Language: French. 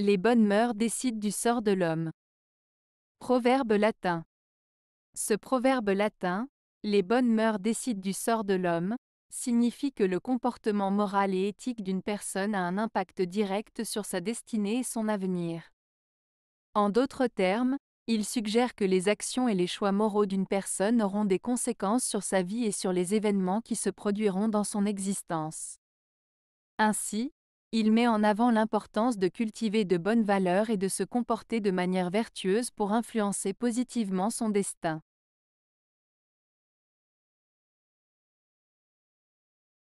Les bonnes mœurs décident du sort de l'homme. Proverbe latin. Ce proverbe latin, les bonnes mœurs décident du sort de l'homme, signifie que le comportement moral et éthique d'une personne a un impact direct sur sa destinée et son avenir. En d'autres termes, il suggère que les actions et les choix moraux d'une personne auront des conséquences sur sa vie et sur les événements qui se produiront dans son existence. Ainsi, il met en avant l'importance de cultiver de bonnes valeurs et de se comporter de manière vertueuse pour influencer positivement son destin.